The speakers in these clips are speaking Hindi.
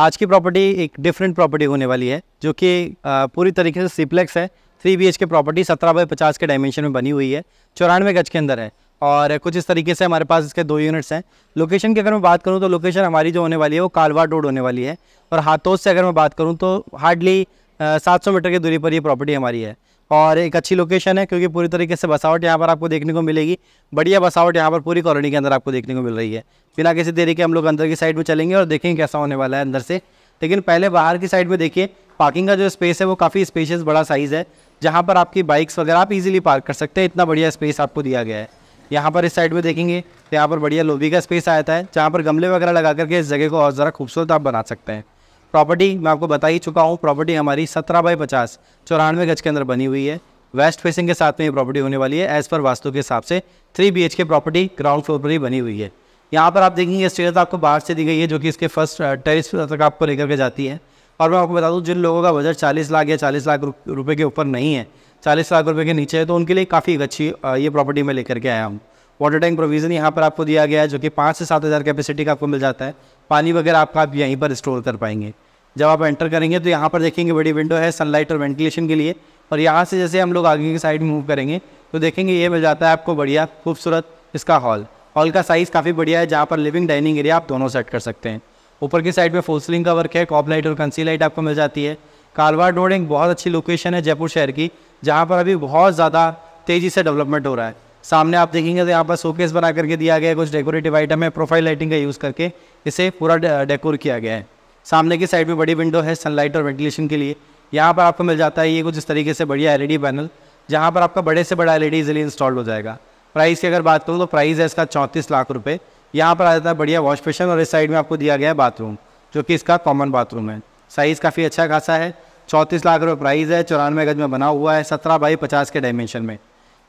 आज की प्रॉपर्टी एक डिफरेंट प्रॉपर्टी होने वाली है जो कि पूरी तरीके से सिप्लेक्स है थ्री बी के प्रॉपर्टी सत्रह बाई पचास के डायमेंशन में बनी हुई है चौरानवे गज के अंदर है और कुछ इस तरीके से हमारे पास इसके दो यूनिट्स हैं लोकेशन की अगर मैं बात करूँ तो लोकेशन हमारी जो होने वाली है वो कालवा रोड होने वाली है और हाथोस से अगर मैं बात करूँ तो हार्डली सात सौ मीटर की दूरी पर ये प्रॉपर्टी हमारी है और एक अच्छी लोकेशन है क्योंकि पूरी तरीके से बसावट यहाँ पर आपको देखने को मिलेगी बढ़िया बसावट यहाँ पर पूरी कॉलोनी के अंदर आपको देखने को मिल रही है बिना किसी देरी के हम लोग अंदर की साइड में चलेंगे और देखेंगे कैसा होने वाला है अंदर से लेकिन पहले बाहर की साइड में देखिए पार्किंग का जो स्पेस है वो काफ़ी स्पेशियस बड़ा साइज़ है जहाँ पर आपकी बाइक्स वगैरह आप इजीली पार्क कर सकते हैं इतना बढ़िया स्पेस आपको दिया गया है यहाँ पर इस साइड में देखेंगे तो यहाँ पर बढ़िया लोबी का स्पेस आया है जहाँ पर गमले वगैरह लगा करके इस जगह को और ज़रा खूबसूरत आप बना सकते हैं प्रॉपर्टी मैं आपको बता ही चुका हूँ प्रॉपर्टी हमारी सत्रह बाई पचास चौरानवे गज के अंदर बनी हुई है वेस्ट फेसिंग के साथ में ये प्रॉपर्टी होने वाली है एज़ पर वास्तु के हिसाब से three B K property ground floor पर ही बनी हुई है यहाँ पर आप देखेंगे स्टेज आपको बाहर से दी गई है जो कि इसके फर्स्ट टेरिस uh, तक आपको लेकर के जाती है और मैं आपको बता दूँ जिन लोगों का बजट चालीस लाख या चालीस लाख रुपये के ऊपर नहीं है चालीस लाख रुपये के नीचे है तो उनके लिए काफ़ी अच्छी uh, ये प्रॉपर्टी मैं लेकर के आया हूँ वाटर टैंक प्रोविज़न यहाँ पर आपको दिया गया है जो कि पाँच से सात हज़ार कैपेसिटी का आपको मिल जाता है पानी वगैरह आपका आप यहीं पर स्टोर कर पाएंगे जब आप एंटर करेंगे तो यहाँ पर देखेंगे बड़ी विंडो है सनलाइट और वेंटिलेशन के लिए और यहाँ से जैसे हम लोग आगे की साइड मूव करेंगे तो देखेंगे ये मिल जाता है आपको बढ़िया खूबसूरत इसका हॉल हॉल का साइज़ काफ़ी बढ़िया है जहाँ पर लिविंग डाइनिंग एरिया आप दोनों सेट कर सकते हैं ऊपर की साइड में फुल स्लिंग का वर्क है कॉप लाइट और कंसी लाइट आपको मिल जाती है कारवार रोड एक बहुत अच्छी लोकेशन है जयपुर शहर की जहाँ पर अभी बहुत ज़्यादा तेज़ी से डेवलपमेंट हो रहा है सामने आप देखेंगे तो यहाँ पर शोकेस बना करके दिया गया है कुछ डेकोरेटिव आइटम है प्रोफाइल लाइटिंग का यूज़ करके इसे पूरा डेकोर किया गया है सामने की साइड में बड़ी विंडो है सनलाइट और वेंटिलेशन के लिए यहाँ पर आपको मिल जाता है ये कुछ इस तरीके से बढ़िया एलईडी पैनल e जहाँ पर आपका बड़े से बड़ा एल ई इंस्टॉल हो जाएगा प्राइस की अगर बात करूँ तो प्राइस है इसका चौंतीस लाख रुपये यहाँ पर आ जाता है बढ़िया वॉश बेसन और इस साइड में आपको दिया गया है बाथरूम जो कि इसका कॉमन बाथरूम है साइज़ काफ़ी अच्छा खासा है चौंतीस लाख रुपये प्राइस है चौरानवे गज में बना हुआ है सत्रह बाई पचास के डायमेंशन में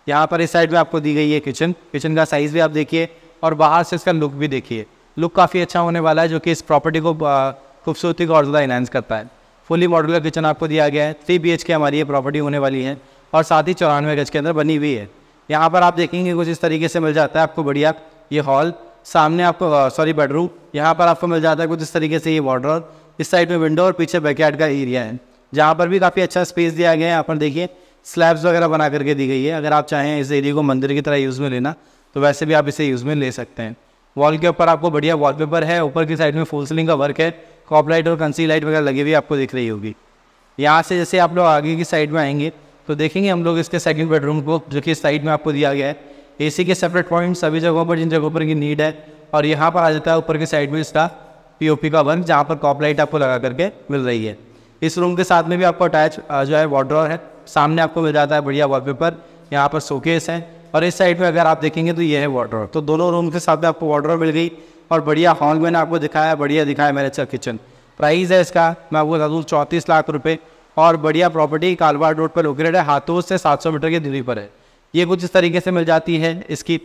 यहाँ पर इस साइड में आपको दी गई है किचन किचन का साइज़ भी आप देखिए और बाहर से इसका लुक भी देखिए लुक काफ़ी अच्छा होने वाला है जो कि इस प्रॉपर्टी को खूबसूरती को और ज़्यादा इन्हेंस करता है फुली मॉडुलर किचन आपको दिया गया है थ्री बी के हमारी ये प्रॉपर्टी होने वाली है और साथ ही चौरानवे गज के अंदर बनी हुई है यहाँ पर आप देखेंगे कुछ इस तरीके से मिल जाता है आपको बढ़िया ये हॉल सामने आपको सॉरी बेडरूम यहाँ पर आपको मिल जाता है कुछ इस तरीके से ये वॉर्डर इस साइड में विंडो और पीछे बैकयार्ड का एरिया है जहाँ पर भी काफ़ी अच्छा स्पेस दिया गया है यहाँ पर देखिए स्लैब्स वगैरह बना करके दी गई है अगर आप चाहें इस एरिए को मंदिर की तरह यूज़ में लेना तो वैसे भी आप इसे यूज़ में ले सकते हैं वॉल के ऊपर आपको बढ़िया वॉलपेपर है ऊपर की साइड में फुल सीलिंग का वर्क है कॉप लाइट और कंसी लाइट वगैरह लगी हुई आपको दिख रही होगी यहाँ से जैसे आप लोग आगे की साइड में आएंगे तो देखेंगे हम लोग इसके सेकंड बेडरूम को जो कि साइड में आपको दिया गया है एसी के सेपरेट पॉइंट सभी जगहों पर जिन जगहों पर की नीड है और यहाँ पर आ जाता है ऊपर के साइड में इसका पी का वर्क जहाँ पर कॉप लाइट आपको लगा करके मिल रही है इस रूम के साथ में भी आपको अटैच जो है वॉड्रॉर है सामने आपको मिल जाता है बढ़िया वॉलपेपर यहाँ पर सोकेस है और इस साइड में अगर आप देखेंगे तो ये है वाटर तो दोनों रूम के साथ में आपको वाटर मिल गई और बढ़िया हॉल मैंने आपको दिखाया बढ़िया दिखाया मेरे अच्छा किचन प्राइस है इसका मैं आपको बता दूँ चौंतीस लाख रुपये और बढ़िया प्रॉपर्टी कालवाड़ रोड पर लोकेटेड है हाथों से 700 मीटर की दूरी पर है ये कुछ इस तरीके से मिल जाती है इसकी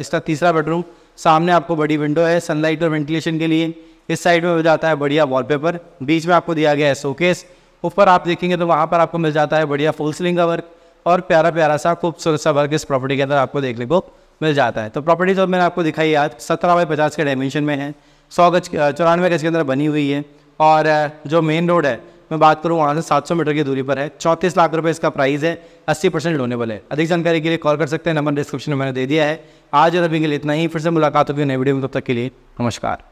इसका तीसरा बेडरूम सामने आपको बड़ी विंडो है सनलाइट और वेंटिलेशन के लिए इस साइड में हो जाता है बढ़िया वॉलपेपर बीच में आपको दिया गया है शोकेस ऊपर आप देखेंगे तो वहाँ पर आपको मिल जाता है बढ़िया फुल स्लिंग का वर्क और प्यारा प्यारा सा खूबसूरत सा वर्क इस प्रॉपर्टी के अंदर आपको देखने को मिल जाता है तो प्रॉपर्टी जो मैंने आपको दिखाई आज सत्रह बाई पचास के डायमेंशन में है सौ गज चौरानवे गज के अंदर बनी हुई है और जो मेन रोड है मैं बात करूँ वहाँ से 700 मीटर की दूरी पर है चौंतीस लाख रुपए इसका प्राइस है 80 परसेंट लोनेबल है अधिक जानकारी के लिए कॉल कर सकते हैं नंबर डिस्क्रिप्शन में मैंने दे दिया है आज और अभी के लिए इतना ही फिर से मुलाकात होगी नई वीडियो में तब तक के लिए नमस्कार